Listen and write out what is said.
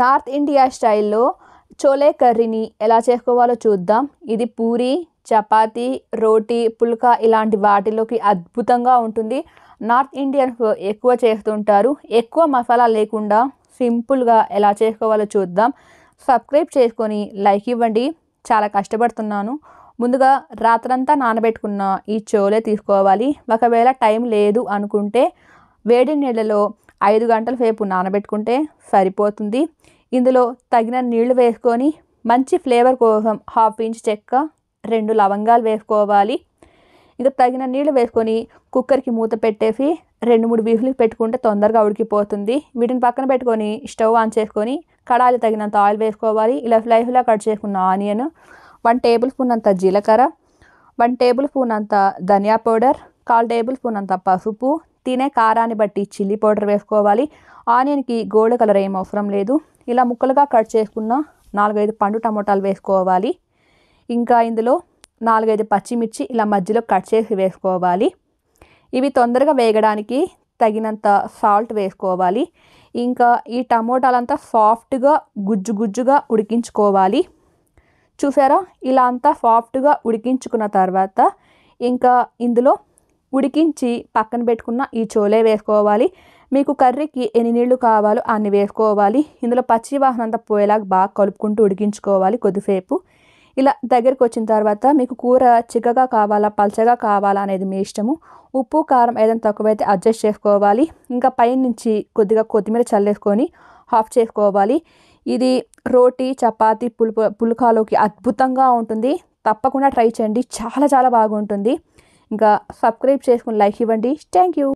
north India స్టైల్లో చోలే కర్రీని ఎలా చేసుకోవాలో చూద్దాం ఇది పూరి చపాతి రోటీ పుల్కా ఇలాంటి వాటిలోకి అద్భుతంగా ఉంటుంది నార్త్ ఇండియన్ ఎక్కువ చేస్తుంటారు ఎక్కువ మసాలా లేకుండా సింపుల్గా ఎలా చేసుకోవాలో చూద్దాం సబ్స్క్రైబ్ చేసుకొని లైక్ ఇవ్వండి చాలా కష్టపడుతున్నాను ముందుగా రాత్రంతా నానబెట్టుకున్న ఈ చోలే తీసుకోవాలి ఒకవేళ టైం లేదు అనుకుంటే వేడి నీళ్ళలో ఐదు గంటల సేపు నానబెట్టుకుంటే సరిపోతుంది ఇందులో తగిన నీళ్లు వేసుకొని మంచి ఫ్లేవర్ కోసం హాఫ్ ఇంచ్ చెక్క రెండు లవంగాలు వేసుకోవాలి ఇంకా తగిన నీళ్లు వేసుకొని కుక్కర్కి మూత పెట్టేసి రెండు మూడు బీఫ్లు పెట్టుకుంటే తొందరగా ఉడికిపోతుంది వీటిని పక్కన పెట్టుకొని స్టవ్ ఆన్ చేసుకొని కడాలి తగినంత ఆయిల్ వేసుకోవాలి ఇలా ఫ్లైఫ్లా కట్ చేసుకున్న ఆనియన్ వన్ టేబుల్ స్పూన్ అంత జీలకర్ర వన్ టేబుల్ స్పూన్ అంత ధనియా పౌడర్ కాల్ టేబుల్ స్పూన్ అంత పసుపు తినే కారాన్ని బట్టి చిల్లీ పౌడర్ వేసుకోవాలి ఆనియన్కి గోల్డ్ కలర్ ఏం అవసరం లేదు ఇలా ముక్కలుగా కట్ చేసుకున్న నాలుగైదు పండు టమోటాలు వేసుకోవాలి ఇంకా ఇందులో నాలుగైదు పచ్చిమిర్చి ఇలా మధ్యలో కట్ చేసి వేసుకోవాలి ఇవి తొందరగా వేగడానికి తగినంత సాల్ట్ వేసుకోవాలి ఇంకా ఈ టమోటాలంతా సాఫ్ట్గా గుజ్జు గుజ్జుగా ఉడికించుకోవాలి చూసారా ఇలా అంతా సాఫ్ట్గా ఉడికించుకున్న తర్వాత ఇంకా ఇందులో ఉడికించి పక్కన పెట్టుకున్న ఈ చోలే వేసుకోవాలి మీకు కర్రీకి ఎన్ని నీళ్లు కావాలో అన్ని వేసుకోవాలి ఇందులో పచ్చి వాహనం అంతా పోయేలాగా బాగా కలుపుకుంటూ ఉడికించుకోవాలి కొద్దిసేపు ఇలా దగ్గరికి వచ్చిన తర్వాత మీకు కూర చిక్కగా కావాలా పల్చగా కావాలా అనేది మీ ఇష్టము ఉప్పు కారం ఏదైనా తక్కువైతే అడ్జస్ట్ చేసుకోవాలి ఇంకా పైన నుంచి కొద్దిగా కొత్తిమీర చల్లేసుకొని హాఫ్ చేసుకోవాలి ఇది రోటీ చపాతీ పులుపు పుల్కాలోకి అద్భుతంగా ఉంటుంది తప్పకుండా ట్రై చేయండి చాలా చాలా బాగుంటుంది ఇంకా సబ్స్క్రైబ్ చేసుకుని లైక్ ఇవ్వండి థ్యాంక్ యూ